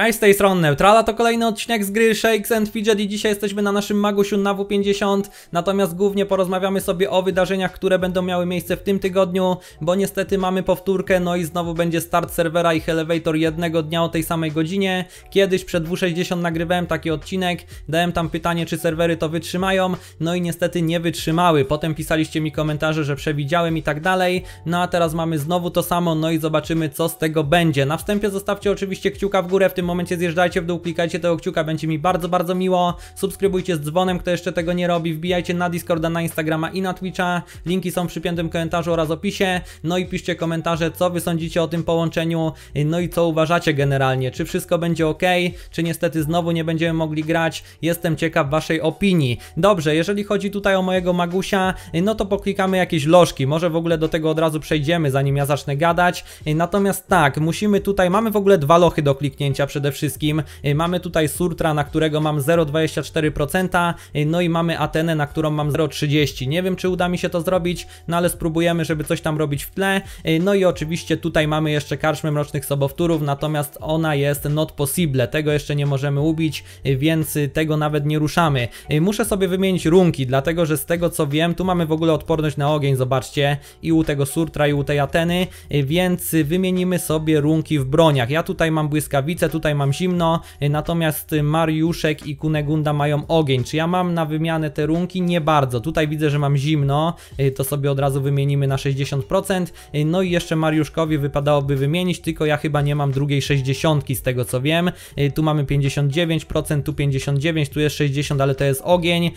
Hej, z tej strony Neutrala, to kolejny odcinek z gry Shakes and Fidget i dzisiaj jesteśmy na naszym Magusiu na W50, natomiast głównie porozmawiamy sobie o wydarzeniach, które będą miały miejsce w tym tygodniu, bo niestety mamy powtórkę, no i znowu będzie start serwera i Elevator jednego dnia o tej samej godzinie. Kiedyś przed W60 nagrywałem taki odcinek, dałem tam pytanie, czy serwery to wytrzymają, no i niestety nie wytrzymały. Potem pisaliście mi komentarze, że przewidziałem i tak dalej, no a teraz mamy znowu to samo, no i zobaczymy co z tego będzie. Na wstępie zostawcie oczywiście kciuka w górę w tym momencie zjeżdżajcie w dół, klikajcie tego kciuka, będzie mi bardzo, bardzo miło. Subskrybujcie z dzwonem, kto jeszcze tego nie robi, wbijajcie na Discorda, na Instagrama i na Twitcha. Linki są w przypiętym komentarzu oraz opisie. No i piszcie komentarze, co Wy sądzicie o tym połączeniu, no i co uważacie generalnie. Czy wszystko będzie ok, czy niestety znowu nie będziemy mogli grać. Jestem ciekaw Waszej opinii. Dobrze, jeżeli chodzi tutaj o mojego Magusia, no to poklikamy jakieś lożki. Może w ogóle do tego od razu przejdziemy, zanim ja zacznę gadać. Natomiast tak, musimy tutaj, mamy w ogóle dwa lochy do kliknięcia przede wszystkim. Y, mamy tutaj Surtra, na którego mam 0,24%, y, no i mamy Atenę, na którą mam 0,30. Nie wiem, czy uda mi się to zrobić, no ale spróbujemy, żeby coś tam robić w tle. Y, no i oczywiście tutaj mamy jeszcze karczmę Mrocznych Sobowtórów, natomiast ona jest not possible, tego jeszcze nie możemy ubić, więc tego nawet nie ruszamy. Muszę sobie wymienić runki, dlatego że z tego co wiem, tu mamy w ogóle odporność na ogień, zobaczcie, i u tego Surtra, i u tej Ateny, więc wymienimy sobie runki w broniach. Ja tutaj mam błyskawice, tutaj tutaj mam zimno, e, natomiast Mariuszek i Kunegunda mają ogień. Czy ja mam na wymianę te runki? Nie bardzo. Tutaj widzę, że mam zimno, e, to sobie od razu wymienimy na 60%. E, no i jeszcze Mariuszkowi wypadałoby wymienić, tylko ja chyba nie mam drugiej 60 z tego co wiem. Tu mamy 59%, tu 59%, tu jest 60%, ale to jest ogień.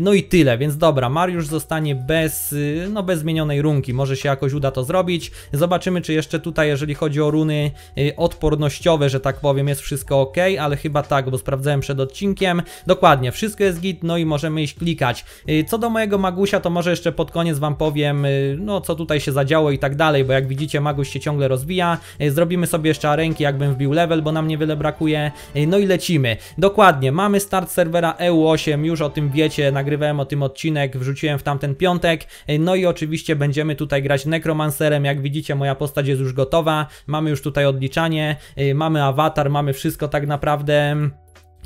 No i tyle, więc dobra, Mariusz zostanie bez, no bez zmienionej runki. Może się jakoś uda to zrobić. Zobaczymy, czy jeszcze tutaj, jeżeli chodzi o runy odpornościowe, że tak powiem, jest wszystko ok, ale chyba tak, bo sprawdzałem przed odcinkiem. Dokładnie, wszystko jest git, no i możemy iść klikać. Y, co do mojego Magusia, to może jeszcze pod koniec Wam powiem, y, no co tutaj się zadziało i tak dalej, bo jak widzicie Magus się ciągle rozwija. Y, zrobimy sobie jeszcze ręki, jakbym wbił level, bo nam niewiele brakuje. No i lecimy. Dokładnie, mamy start serwera EU8, już o tym wiecie, nagrywałem o tym odcinek, wrzuciłem w tamten piątek. No i oczywiście będziemy tutaj grać Necromancerem, jak widzicie moja postać jest już gotowa, mamy już tutaj odliczanie, mamy awatar, mamy mamy wszystko tak naprawdę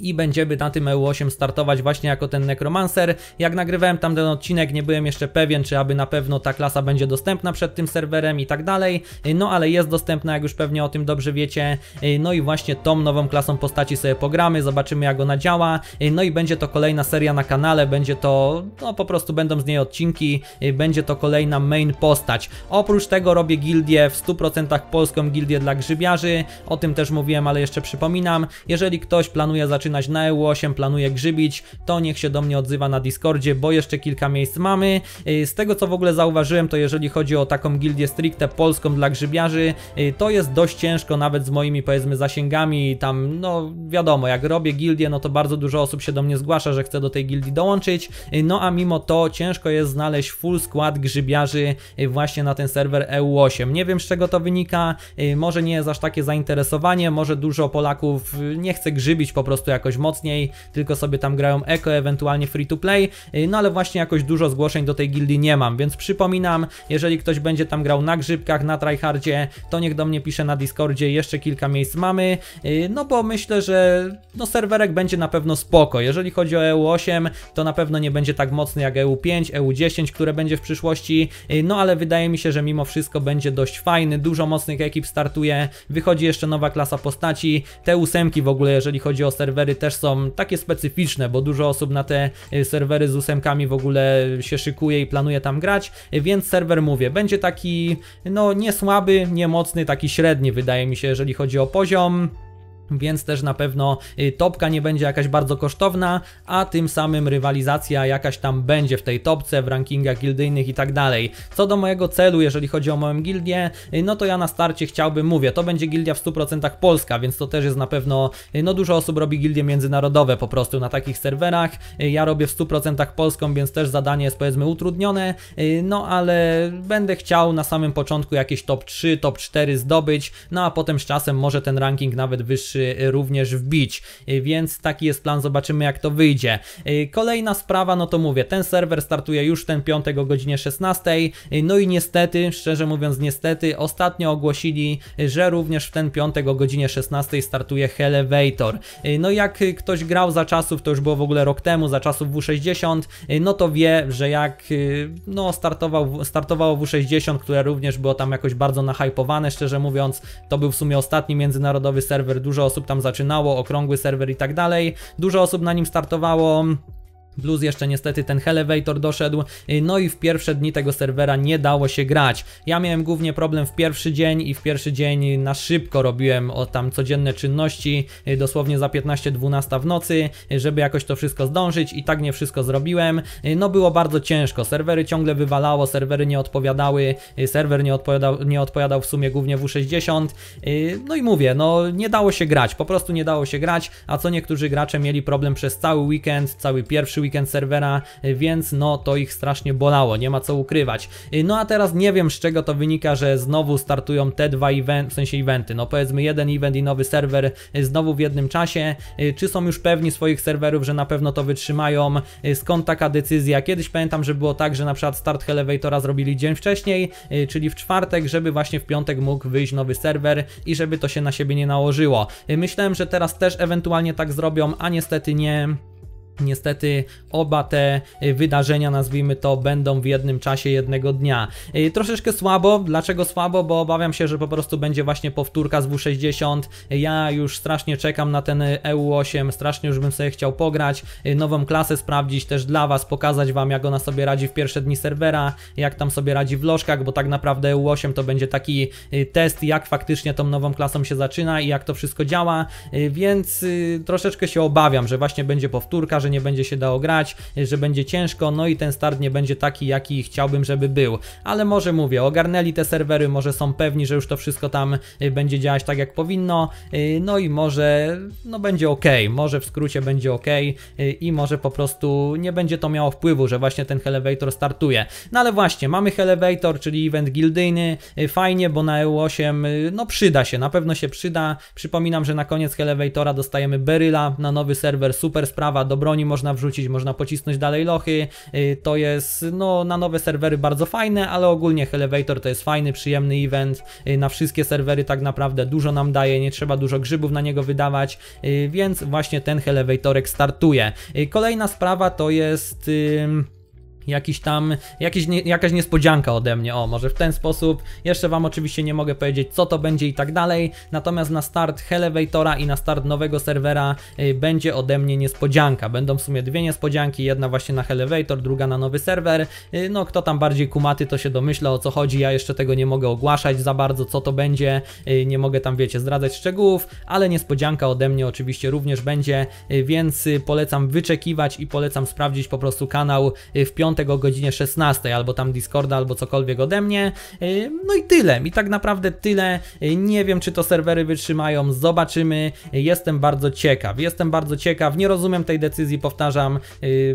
i będziemy na tym EU8 startować właśnie jako ten Necromancer. Jak nagrywałem tam ten odcinek, nie byłem jeszcze pewien, czy aby na pewno ta klasa będzie dostępna przed tym serwerem i tak dalej, no ale jest dostępna, jak już pewnie o tym dobrze wiecie. No i właśnie tą nową klasą postaci sobie pogramy, zobaczymy jak ona działa. No i będzie to kolejna seria na kanale, będzie to, no po prostu będą z niej odcinki, będzie to kolejna main postać. Oprócz tego robię gildię w 100% polską gildię dla grzybiarzy, o tym też mówiłem, ale jeszcze przypominam. Jeżeli ktoś planuje zacząć zaczynać na EU8, planuję grzybić, to niech się do mnie odzywa na Discordzie, bo jeszcze kilka miejsc mamy. Y, z tego co w ogóle zauważyłem, to jeżeli chodzi o taką gildię stricte polską dla grzybiarzy, y, to jest dość ciężko nawet z moimi powiedzmy zasięgami, tam no wiadomo, jak robię gildię, no to bardzo dużo osób się do mnie zgłasza, że chce do tej gildii dołączyć, y, no a mimo to ciężko jest znaleźć full skład grzybiarzy właśnie na ten serwer EU8. Nie wiem z czego to wynika, może nie jest aż takie zainteresowanie, może dużo Polaków nie chce grzybić po prostu jakoś mocniej, tylko sobie tam grają eko, ewentualnie free to play, y, no ale właśnie jakoś dużo zgłoszeń do tej gildii nie mam, więc przypominam, jeżeli ktoś będzie tam grał na grzybkach, na tryhardzie, to niech do mnie pisze na Discordzie, jeszcze kilka miejsc mamy, y, no bo myślę, że no serwerek będzie na pewno spoko, jeżeli chodzi o EU8, to na pewno nie będzie tak mocny jak EU5, EU10, które będzie w przyszłości, y, no ale wydaje mi się, że mimo wszystko będzie dość fajny, dużo mocnych ekip startuje, wychodzi jeszcze nowa klasa postaci, te ósemki w ogóle, jeżeli chodzi o serwer serwery też są takie specyficzne, bo dużo osób na te e, serwery z ósemkami w ogóle się szykuje i planuje tam grać, e, więc serwer mówię, będzie taki no nie słaby, nie mocny, taki średni wydaje mi się, jeżeli chodzi o poziom więc też na pewno y, topka nie będzie jakaś bardzo kosztowna, a tym samym rywalizacja jakaś tam będzie w tej topce, w rankingach gildyjnych i tak dalej. Co do mojego celu, jeżeli chodzi o moją gildię, y, no to ja na starcie chciałbym, mówię, to będzie gildia w 100% polska, więc to też jest na pewno, y, no dużo osób robi gildie międzynarodowe po prostu na takich serwerach, ja robię w 100% polską, więc też zadanie jest powiedzmy utrudnione, no ale będę chciał na samym początku jakieś top 3, top 4 zdobyć, no a potem z czasem może ten ranking nawet wyższy również wbić, y, więc taki jest plan, zobaczymy jak to wyjdzie. Y, kolejna sprawa, no to mówię, ten serwer startuje już ten piątek o godzinie 16, y, no i niestety, szczerze mówiąc niestety, ostatnio ogłosili, że również w ten piątek o godzinie 16 startuje Elevator. No jak ktoś grał za czasów, to już było w ogóle rok temu, za czasów W60, no to wie, że jak no startował, startowało W60, które również było tam jakoś bardzo nahypowane, szczerze mówiąc, to był w sumie ostatni międzynarodowy serwer dużo dużo osób tam zaczynało, okrągły serwer i tak dalej, dużo osób na nim startowało, Plus jeszcze niestety ten Elevator doszedł, y, no i w pierwsze dni tego serwera nie dało się grać. Ja miałem głównie problem w pierwszy dzień i w pierwszy dzień na szybko robiłem o tam codzienne czynności, y, dosłownie za 15-12 w nocy, y, żeby jakoś to wszystko zdążyć i tak nie wszystko zrobiłem. No było bardzo ciężko, serwery ciągle wywalało, serwery nie odpowiadały, serwer nie odpowiadał, nie odpowiadał w sumie głównie W60. No i mówię, no nie dało się grać, po prostu nie dało się grać, a co niektórzy gracze mieli problem przez cały weekend, cały pierwszy weekend serwera, więc no to ich strasznie bolało, nie ma co ukrywać. No a teraz nie wiem z czego to wynika, że znowu startują te dwa eventy, w sensie eventy, no powiedzmy jeden event i nowy serwer y, znowu w jednym czasie. Y, czy są już pewni swoich serwerów, że na pewno to wytrzymają? Y, skąd taka decyzja? Kiedyś pamiętam, że było tak, że na przykład start Elevatora zrobili dzień wcześniej, czyli w czwartek, żeby właśnie w piątek mógł wyjść nowy serwer i żeby to się na siebie nie nałożyło. Myślałem, że teraz też ewentualnie tak zrobią, a niestety nie. Niestety oba te y, wydarzenia, nazwijmy to, będą w jednym czasie jednego dnia. Y, troszeczkę słabo. Dlaczego słabo? Bo obawiam się, że po prostu będzie właśnie powtórka z W60. Ja już strasznie czekam na ten y, EU8, strasznie już bym sobie chciał pograć, nową klasę sprawdzić też dla Was, pokazać Wam jak ona sobie radzi w pierwsze dni serwera, jak tam sobie radzi w lożkach, bo tak naprawdę EU8 to będzie taki test, jak faktycznie tą nową klasą się zaczyna i jak to wszystko działa, więc troszeczkę się obawiam, że właśnie będzie powtórka, że nie będzie się dało grać, y, że będzie ciężko, no i ten start nie będzie taki, jaki chciałbym, żeby był. Ale może mówię, ogarnęli te serwery, może są pewni, że już to wszystko tam y, będzie działać tak, jak powinno, y, no i może no będzie ok, może w skrócie będzie ok i może po prostu nie będzie to miało wpływu, że właśnie ten Elevator startuje. No ale właśnie, mamy Elevator, czyli event gildyjny, fajnie, bo na EU8 no przyda się, na pewno się przyda. Przypominam, że na koniec Elevatora dostajemy Beryla na nowy serwer, super sprawa, dobro broni można wrzucić, można pocisnąć dalej lochy, y, to jest no na nowe serwery bardzo fajne, ale ogólnie Elevator to jest fajny, przyjemny event, y, na wszystkie serwery tak naprawdę dużo nam daje, nie trzeba dużo grzybów na niego wydawać, y, więc właśnie ten Elevatorek startuje. Kolejna sprawa to jest jakiś tam, jakiś nie, jakaś niespodzianka ode mnie, o może w ten sposób, jeszcze Wam oczywiście nie mogę powiedzieć co to będzie i tak dalej, natomiast na start Elevatora i na start nowego serwera y, będzie ode mnie niespodzianka, będą w sumie dwie niespodzianki, jedna właśnie na Elevator, druga na nowy serwer, y, no kto tam bardziej kumaty to się domyśla o co chodzi, ja jeszcze tego nie mogę ogłaszać za bardzo co to będzie, y, nie mogę tam wiecie zdradzać szczegółów, ale niespodzianka ode mnie oczywiście również będzie, y, więc y, polecam wyczekiwać i polecam sprawdzić po prostu kanał y, w piątek piątek o godzinie 16 albo tam Discorda, albo cokolwiek ode mnie. Y, no i tyle, i tak naprawdę tyle. Y, nie wiem, czy to serwery wytrzymają, zobaczymy. Y, jestem bardzo ciekaw, jestem bardzo ciekaw. Nie rozumiem tej decyzji, powtarzam,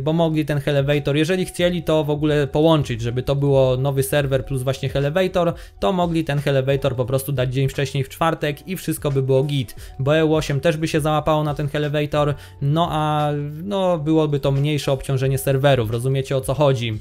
bo mogli ten Elevator, jeżeli chcieli to w ogóle połączyć, żeby to było nowy serwer plus właśnie Elevator, to mogli ten Elevator po prostu dać dzień wcześniej w czwartek i wszystko by było git, bo EU8 też by się załapało na ten Elevator, no a no byłoby to mniejsze obciążenie serwerów, rozumiecie o co chodzi? chodzi.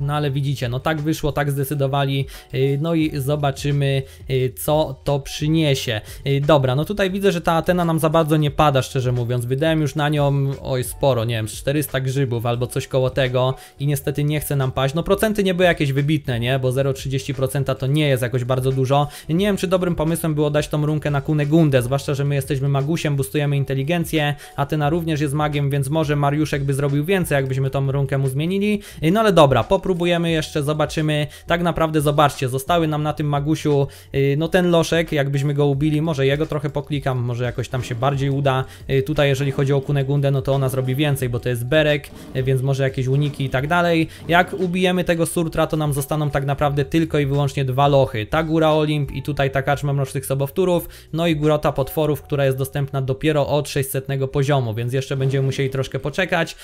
No ale widzicie, no tak wyszło, tak zdecydowali, y, no i zobaczymy y, co to przyniesie. Y, dobra, no tutaj widzę, że ta Atena nam za bardzo nie pada, szczerze mówiąc. Wydałem już na nią, oj sporo, nie wiem, 400 grzybów albo coś koło tego i niestety nie chce nam paść. No procenty nie były jakieś wybitne, nie, bo 0,30% to nie jest jakoś bardzo dużo. Nie wiem, czy dobrym pomysłem było dać tą runkę na Kunegundę, zwłaszcza, że my jesteśmy magusiem, boostujemy inteligencję, Atena również jest magiem, więc może Mariuszek by zrobił więcej, jakbyśmy tą runkę mu zmienili. No ale dobra, po spróbujemy jeszcze, zobaczymy. Tak naprawdę zobaczcie, zostały nam na tym Magusiu, y, no ten loszek, jakbyśmy go ubili, może jego trochę poklikam, może jakoś tam się bardziej uda. Y, tutaj jeżeli chodzi o Kunegundę, no to ona zrobi więcej, bo to jest berek, y, więc może jakieś uniki i tak dalej. Jak ubijemy tego Surtra, to nam zostaną tak naprawdę tylko i wyłącznie dwa lochy. Ta Góra Olimp i tutaj ta kaczma Mrocznych Sobowtórów, no i Górota Potworów, która jest dostępna dopiero od 600 poziomu, więc jeszcze będziemy musieli troszkę poczekać.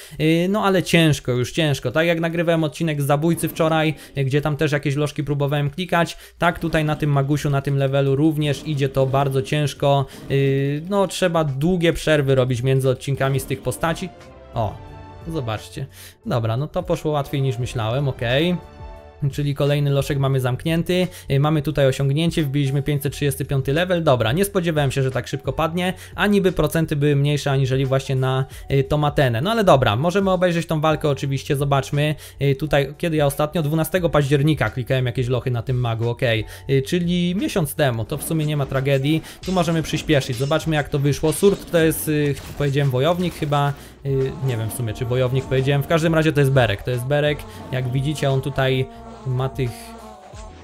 No ale ciężko, już ciężko. Tak jak nagrywałem odcinek z zabójcy wczoraj, gdzie tam też jakieś lożki próbowałem klikać. Tak tutaj na tym Magusiu, na tym levelu również idzie to bardzo ciężko. Yy, no trzeba długie przerwy robić między odcinkami z tych postaci. O, zobaczcie. Dobra, no to poszło łatwiej niż myślałem, okej. Okay czyli kolejny loszek mamy zamknięty, y, mamy tutaj osiągnięcie, wbiliśmy 535 level, dobra, nie spodziewałem się, że tak szybko padnie, a niby procenty były mniejsze aniżeli właśnie na y, Tomatenę, no ale dobra, możemy obejrzeć tą walkę oczywiście, zobaczmy, y, tutaj, kiedy ja ostatnio, 12 października klikałem jakieś lochy na tym magu, ok, czyli miesiąc temu, to w sumie nie ma tragedii, tu możemy przyspieszyć, zobaczmy jak to wyszło, Surt to jest, powiedziałem, wojownik chyba, Y, nie wiem w sumie, czy wojownik powiedziałem. W każdym razie to jest Berek. To jest Berek. Jak widzicie, on tutaj ma tych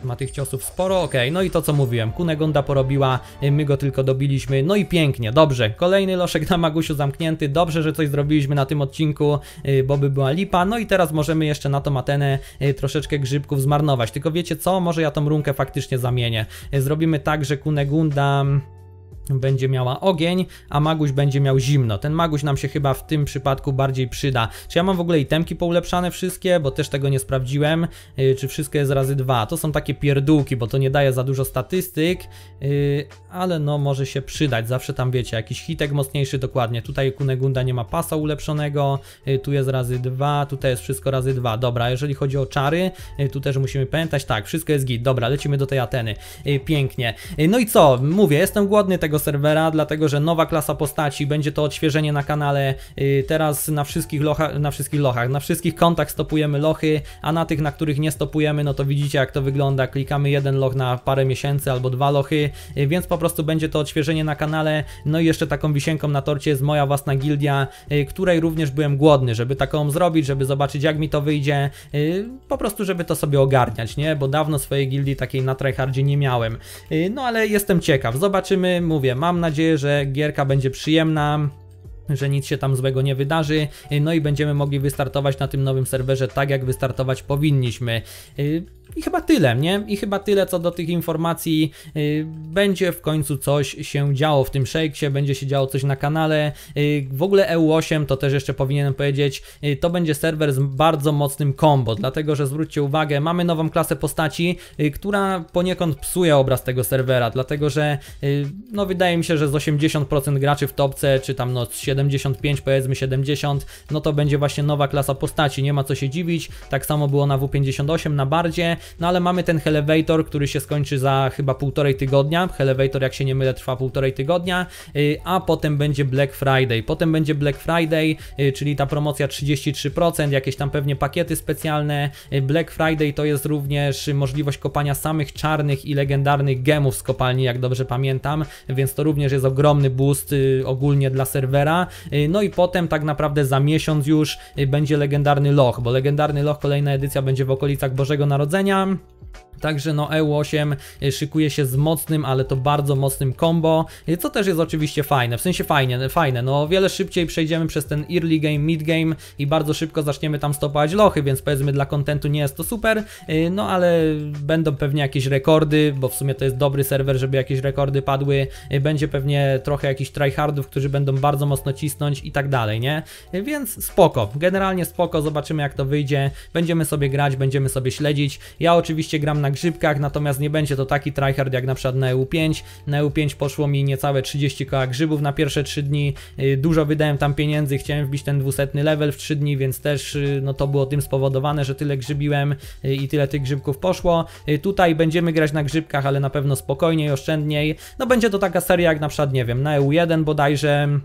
ma tych ciosów sporo, ok, no i to co mówiłem, Kunegonda porobiła, y, my go tylko dobiliśmy, no i pięknie, dobrze, kolejny loszek na Magusiu zamknięty, dobrze, że coś zrobiliśmy na tym odcinku, y, bo by była lipa, no i teraz możemy jeszcze na tą Atenę troszeczkę grzybków zmarnować, tylko wiecie co, może ja tą runkę faktycznie zamienię, zrobimy tak, że Kunegunda będzie miała ogień, a maguś będzie miał zimno. Ten maguś nam się chyba w tym przypadku bardziej przyda. Czy ja mam w ogóle itemki poulepszane wszystkie, bo też tego nie sprawdziłem, yy, czy wszystko jest razy dwa. To są takie pierdółki, bo to nie daje za dużo statystyk, yy, ale no może się przydać. Zawsze tam wiecie, jakiś hitek mocniejszy dokładnie. Tutaj Kunegunda nie ma pasa ulepszonego, yy, tu jest razy dwa, tutaj jest wszystko razy dwa. Dobra, jeżeli chodzi o czary, y, tu też musimy pamiętać, tak, wszystko jest git. Dobra, lecimy do tej Ateny. Y, pięknie. Y, no i co? Mówię, jestem głodny, tego tego serwera, dlatego że nowa klasa postaci, będzie to odświeżenie na kanale. Y, teraz na wszystkich, locha, na wszystkich lochach, na wszystkich kontach stopujemy lochy, a na tych, na których nie stopujemy, no to widzicie jak to wygląda. Klikamy jeden loch na parę miesięcy albo dwa lochy, y, więc po prostu będzie to odświeżenie na kanale. No i jeszcze taką wisienką na torcie jest moja własna gildia, y, której również byłem głodny, żeby taką zrobić, żeby zobaczyć jak mi to wyjdzie. Po prostu, żeby to sobie ogarniać, nie? Bo dawno swojej gildii takiej na tryhardzie nie miałem. No ale jestem ciekaw, zobaczymy, mówię mówię, mam nadzieję, że gierka będzie przyjemna, że nic się tam złego nie wydarzy, no i będziemy mogli wystartować na tym nowym serwerze tak, jak wystartować powinniśmy. Y, i chyba tyle, nie? I chyba tyle co do tych informacji. Y, będzie w końcu coś się działo w tym shakesie, będzie się działo coś na kanale. Y, w ogóle EU8 to też jeszcze powinienem powiedzieć, y, to będzie serwer z bardzo mocnym combo, dlatego że zwróćcie uwagę, mamy nową klasę postaci, która poniekąd psuje obraz tego serwera, dlatego że no wydaje mi się, że z 80% graczy w topce, czy tam no 75 powiedzmy 70, no to będzie właśnie nowa klasa postaci, nie ma co się dziwić. Tak samo było na W58 na bardzie, no ale mamy ten Elevator, który się skończy za chyba półtorej tygodnia. Elevator, jak się nie mylę, trwa półtorej tygodnia, y, a potem będzie Black Friday. Potem będzie Black Friday, y, czyli ta promocja 33%, jakieś tam pewnie pakiety specjalne. Y, Black Friday to jest również możliwość kopania samych czarnych i legendarnych gemów z kopalni, jak dobrze pamiętam, więc to również jest ogromny boost ogólnie dla serwera. No i potem tak naprawdę za miesiąc już będzie legendarny loch, bo legendarny loch kolejna edycja będzie w okolicach Bożego Narodzenia Także no EU8 e, szykuje się z mocnym, ale to bardzo mocnym combo, e, co też jest oczywiście fajne, w sensie fajnie, fajne, no o wiele szybciej przejdziemy przez ten early game, mid game i bardzo szybko zaczniemy tam stopować lochy, więc powiedzmy dla kontentu nie jest to super, e, no ale będą pewnie jakieś rekordy, bo w sumie to jest dobry serwer, żeby jakieś rekordy padły, będzie pewnie trochę jakichś tryhardów, którzy będą bardzo mocno cisnąć i tak dalej, nie? Więc spoko, generalnie spoko, zobaczymy jak to wyjdzie, będziemy sobie grać, będziemy sobie śledzić, ja oczywiście gram na grzybkach, natomiast nie będzie to taki tryhard jak na przykład na EU5. Na EU5 poszło mi niecałe 30 koła grzybów na pierwsze 3 dni, y, dużo wydałem tam pieniędzy, chciałem wbić ten 200 level w 3 dni, więc też y, no to było tym spowodowane, że tyle grzybiłem y, i tyle tych grzybków poszło. Tutaj będziemy grać na grzybkach, ale na pewno spokojniej, oszczędniej. No będzie to taka seria jak na przykład, nie wiem, na EU1 bodajże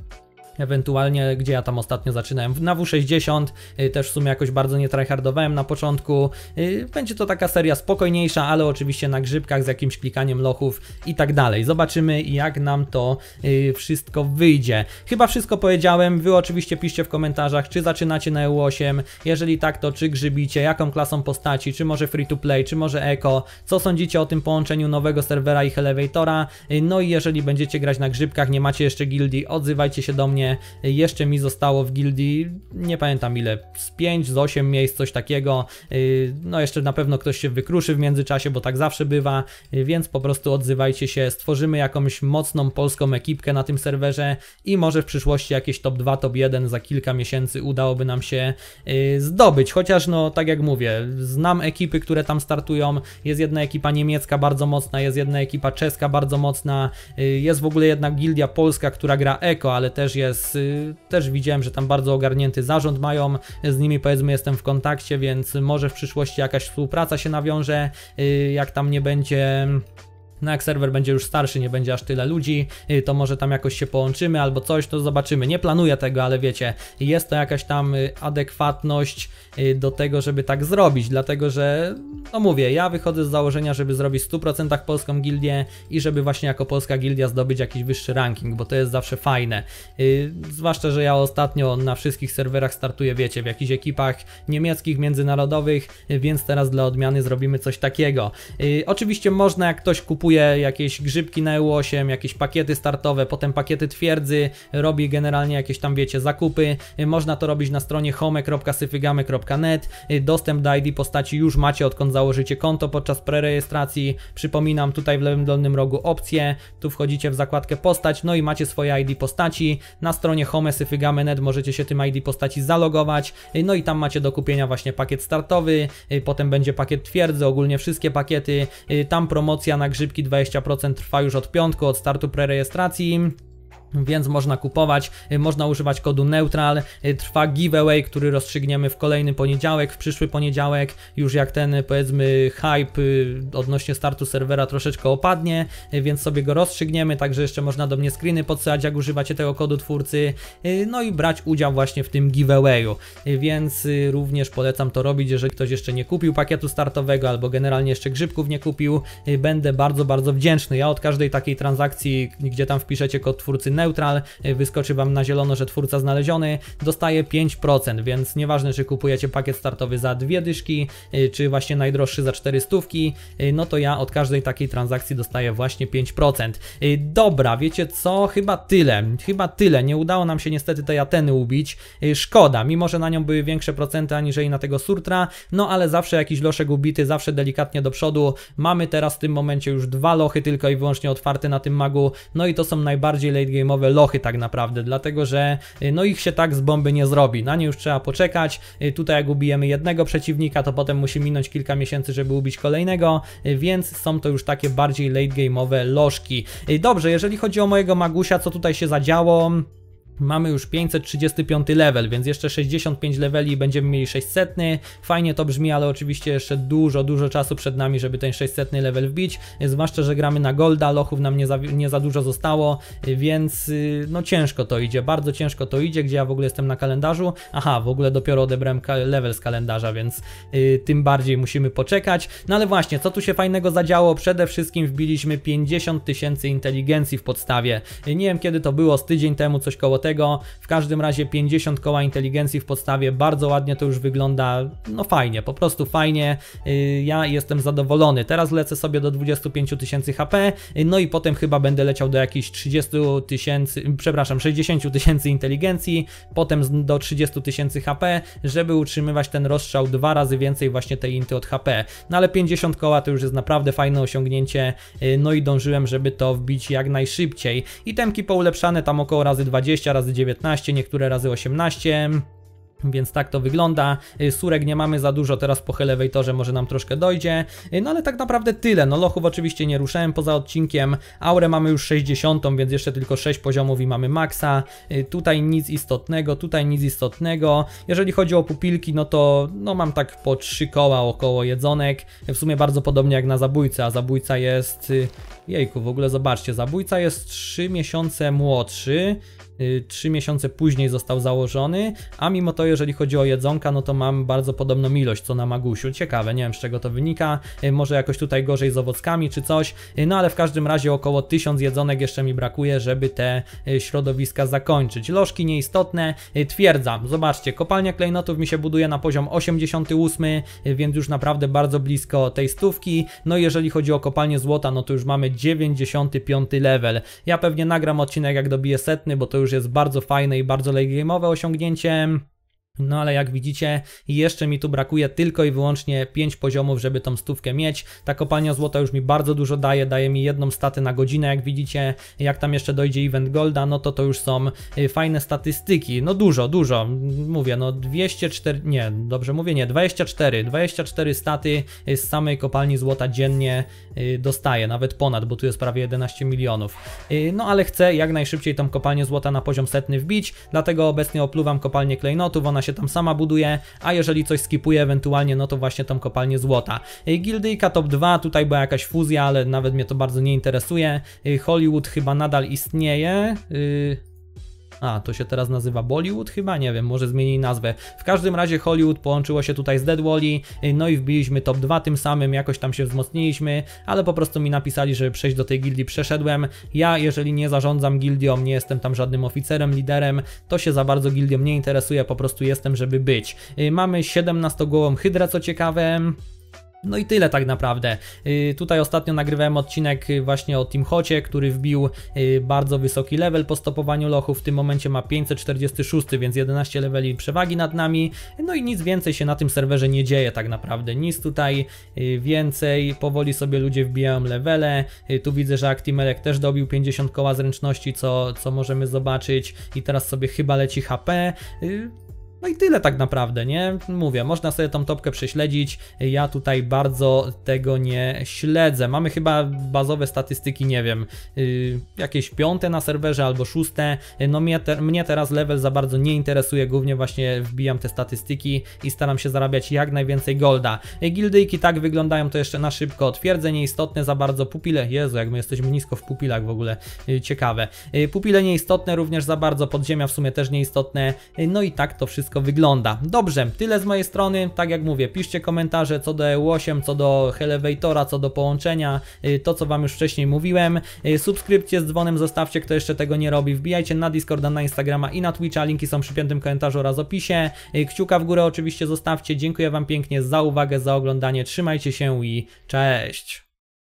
ewentualnie gdzie ja tam ostatnio zaczynałem, na W60, y, też w sumie jakoś bardzo nie tryhardowałem na początku, y, będzie to taka seria spokojniejsza, ale oczywiście na grzybkach z jakimś klikaniem lochów i tak dalej. Zobaczymy jak nam to y, wszystko wyjdzie. Chyba wszystko powiedziałem, Wy oczywiście piszcie w komentarzach, czy zaczynacie na EU8, jeżeli tak to czy grzybicie, jaką klasą postaci, czy może free to play, czy może eko, co sądzicie o tym połączeniu nowego serwera i elevatora, no i jeżeli będziecie grać na grzybkach, nie macie jeszcze gildii, odzywajcie się do mnie, jeszcze mi zostało w gildii, nie pamiętam ile, z 5, z 8 miejsc, coś takiego. Y, no jeszcze na pewno ktoś się wykruszy w międzyczasie, bo tak zawsze bywa, y, więc po prostu odzywajcie się, stworzymy jakąś mocną polską ekipkę na tym serwerze i może w przyszłości jakieś top 2, top 1 za kilka miesięcy udałoby nam się y, zdobyć, chociaż no tak jak mówię, znam ekipy, które tam startują, jest jedna ekipa niemiecka bardzo mocna, jest jedna ekipa czeska bardzo mocna, jest w ogóle jednak gildia polska, która gra Eko, ale też jest też widziałem, że tam bardzo ogarnięty zarząd mają, z nimi powiedzmy jestem w kontakcie, więc może w przyszłości jakaś współpraca się nawiąże, y, jak tam nie będzie... No jak serwer będzie już starszy, nie będzie aż tyle ludzi, y, to może tam jakoś się połączymy albo coś, to zobaczymy. Nie planuję tego, ale wiecie, jest to jakaś tam y, adekwatność Y, do tego, żeby tak zrobić, dlatego że, no mówię, ja wychodzę z założenia, żeby zrobić w 100% polską gildię i żeby właśnie jako polska gildia zdobyć jakiś wyższy ranking, bo to jest zawsze fajne. Y, zwłaszcza, że ja ostatnio na wszystkich serwerach startuję, wiecie, w jakichś ekipach niemieckich, międzynarodowych, więc teraz dla odmiany zrobimy coś takiego. Y, oczywiście można, jak ktoś kupuje jakieś grzybki na EU8, jakieś pakiety startowe, potem pakiety twierdzy, robi generalnie jakieś tam, wiecie, zakupy, można to robić na stronie home.syfygamy.com Y, dostęp do ID postaci już macie odkąd założycie konto podczas prerejestracji. Przypominam tutaj w lewym dolnym rogu opcje, tu wchodzicie w zakładkę postać, no i macie swoje ID postaci. Na stronie homesyfygamy.net możecie się tym ID postaci zalogować, y, no i tam macie do kupienia właśnie pakiet startowy, y, potem będzie pakiet twierdzy, ogólnie wszystkie pakiety. Tam promocja na grzybki 20% trwa już od piątku, od startu prerejestracji więc można kupować, y, można używać kodu neutral, y, trwa giveaway, który rozstrzygniemy w kolejny poniedziałek, w przyszły poniedziałek, już jak ten y, powiedzmy hype odnośnie startu serwera troszeczkę opadnie, więc sobie go rozstrzygniemy, także jeszcze można do mnie screeny podsyłać, jak używacie tego kodu twórcy, no i brać udział właśnie w tym giveawayu, więc również polecam to robić, jeżeli ktoś jeszcze nie kupił pakietu startowego, albo generalnie jeszcze grzybków nie kupił, będę bardzo, bardzo wdzięczny, ja od każdej takiej transakcji, gdzie tam wpiszecie kod twórcy neutral, e, wyskoczy Wam na zielono, że twórca znaleziony, dostaje 5%, więc nieważne czy kupujecie pakiet startowy za dwie dyszki, e, czy właśnie najdroższy za 4 stówki, e, no to ja od każdej takiej transakcji dostaję właśnie 5%. Dobra, wiecie co? Chyba tyle, chyba tyle. Nie udało nam się niestety tej Ateny ubić. Szkoda, mimo że na nią były większe procenty aniżeli na tego Surtra, no ale zawsze jakiś loszek ubity, zawsze delikatnie do przodu. Mamy teraz w tym momencie już dwa lochy tylko i wyłącznie otwarte na tym magu, no i to są najbardziej late game lochy tak naprawdę, dlatego że y, no ich się tak z bomby nie zrobi. Na nie już trzeba poczekać. Y, tutaj jak ubijemy jednego przeciwnika, to potem musi minąć kilka miesięcy, żeby ubić kolejnego, y, więc są to już takie bardziej late game'owe lożki. Dobrze, jeżeli chodzi o mojego Magusia, co tutaj się zadziało... Mamy już 535 level, więc jeszcze 65 leveli i będziemy mieli 600. Fajnie to brzmi, ale oczywiście jeszcze dużo, dużo czasu przed nami, żeby ten 600 level wbić. Zwłaszcza, że gramy na Golda, lochów nam nie za, nie za dużo zostało, więc y, no ciężko to idzie, bardzo ciężko to idzie, gdzie ja w ogóle jestem na kalendarzu. Aha, w ogóle dopiero odebrałem level z kalendarza, więc y, tym bardziej musimy poczekać. No ale właśnie, co tu się fajnego zadziało? Przede wszystkim wbiliśmy 50 tysięcy inteligencji w podstawie. Nie wiem kiedy to było, z tydzień temu, coś koło tego tego w każdym razie 50 koła inteligencji w podstawie, bardzo ładnie to już wygląda, no fajnie, po prostu fajnie, y, ja jestem zadowolony. Teraz lecę sobie do 25 tysięcy HP, no i potem chyba będę leciał do jakichś 30 tysięcy, przepraszam, 60 tysięcy inteligencji, potem do 30 tysięcy HP, żeby utrzymywać ten rozstrzał dwa razy więcej właśnie tej inty od HP. No ale 50 koła to już jest naprawdę fajne osiągnięcie, y, no i dążyłem, żeby to wbić jak najszybciej. I temki poulepszane tam około razy 20, razy 19, niektóre razy 18. Więc tak to wygląda. Y, Surek nie mamy za dużo teraz po torze, może nam troszkę dojdzie. Y, no ale tak naprawdę tyle. No lochów oczywiście nie ruszałem poza odcinkiem. Aurę mamy już 60, więc jeszcze tylko 6 poziomów i mamy maksa. Y, tutaj nic istotnego, tutaj nic istotnego. Jeżeli chodzi o pupilki, no to no mam tak po 3 koła około jedzonek. W sumie bardzo podobnie jak na zabójcę, a zabójca jest... Jejku, w ogóle zobaczcie, zabójca jest 3 miesiące młodszy. 3 y, miesiące później został założony, a mimo to jeżeli chodzi o jedzonka, no to mam bardzo podobną ilość co na Magusiu. Ciekawe, nie wiem z czego to wynika, y, może jakoś tutaj gorzej z owockami czy coś, y, no ale w każdym razie około 1000 jedzonek jeszcze mi brakuje, żeby te środowiska zakończyć. Lożki nieistotne, twierdza, zobaczcie, kopalnia klejnotów mi się buduje na poziom 88, więc już naprawdę bardzo blisko tej stówki, no jeżeli chodzi o kopalnię złota, no to już mamy 95 level. Ja pewnie nagram odcinek jak dobiję setny, bo to już już jest bardzo fajne i bardzo late game'owe osiągnięcie. No ale jak widzicie, jeszcze mi tu brakuje tylko i wyłącznie 5 poziomów, żeby tą stówkę mieć. Ta kopalnia złota już mi bardzo dużo daje, daje mi jedną statę na godzinę, jak widzicie. Jak tam jeszcze dojdzie event golda, no to to już są y, fajne statystyki. No dużo, dużo. Mówię, no 204, nie, dobrze mówię, nie, 24. 24 staty y, z samej kopalni złota dziennie y, dostaję, nawet ponad, bo tu jest prawie 11 milionów. No ale chcę jak najszybciej tą kopalnię złota na poziom setny wbić, dlatego obecnie opluwam kopalnię klejnotów, ona się tam sama buduje, a jeżeli coś skipuje ewentualnie, no to właśnie tą kopalnię złota. Y, Gildyjka top 2, tutaj była jakaś fuzja, ale nawet mnie to bardzo nie interesuje. Y, Hollywood chyba nadal istnieje. Yy... A, to się teraz nazywa Bollywood? Chyba nie wiem, może zmienili nazwę. W każdym razie Hollywood połączyło się tutaj z Dead Wally, y, no i wbiliśmy top 2 tym samym, jakoś tam się wzmocniliśmy, ale po prostu mi napisali, żeby przejść do tej gildii, przeszedłem. Ja, jeżeli nie zarządzam gildią, nie jestem tam żadnym oficerem, liderem, to się za bardzo gildią nie interesuje, po prostu jestem, żeby być. Y, mamy 17-głową hydrę, co ciekawe. No i tyle tak naprawdę. Y, tutaj ostatnio nagrywałem odcinek właśnie o Team Hocie, który wbił y, bardzo wysoki level po stopowaniu lochu. W tym momencie ma 546, więc 11 leveli przewagi nad nami. No i nic więcej się na tym serwerze nie dzieje tak naprawdę. Nic tutaj y, więcej. Powoli sobie ludzie wbijają levele. Tu widzę, że Actimelek też dobił 50 koła zręczności, co, co możemy zobaczyć. I teraz sobie chyba leci HP. No i tyle tak naprawdę, nie? Mówię, można sobie tą topkę prześledzić, ja tutaj bardzo tego nie śledzę. Mamy chyba bazowe statystyki, nie wiem, yy, jakieś piąte na serwerze albo szóste. No mnie, te, mnie teraz level za bardzo nie interesuje, głównie właśnie wbijam te statystyki i staram się zarabiać jak najwięcej golda. Gildyjki tak wyglądają, to jeszcze na szybko. Otwierdzenie istotne za bardzo, pupile, Jezu, jak my jesteśmy nisko w pupilach w ogóle, yy, ciekawe. Yy, pupile nieistotne również za bardzo, podziemia w sumie też nieistotne, y, no i tak to wszystko wszystko wygląda. Dobrze, tyle z mojej strony. Tak jak mówię, piszcie komentarze co do EU8, co do Elevatora, co do połączenia, y, to co Wam już wcześniej mówiłem. Y, Subskrypcję z dzwonem zostawcie, kto jeszcze tego nie robi. Wbijajcie na Discorda, na Instagrama i na Twitcha, linki są przy piętym komentarzu oraz opisie. Y, kciuka w górę oczywiście zostawcie. Dziękuję Wam pięknie za uwagę, za oglądanie. Trzymajcie się i cześć!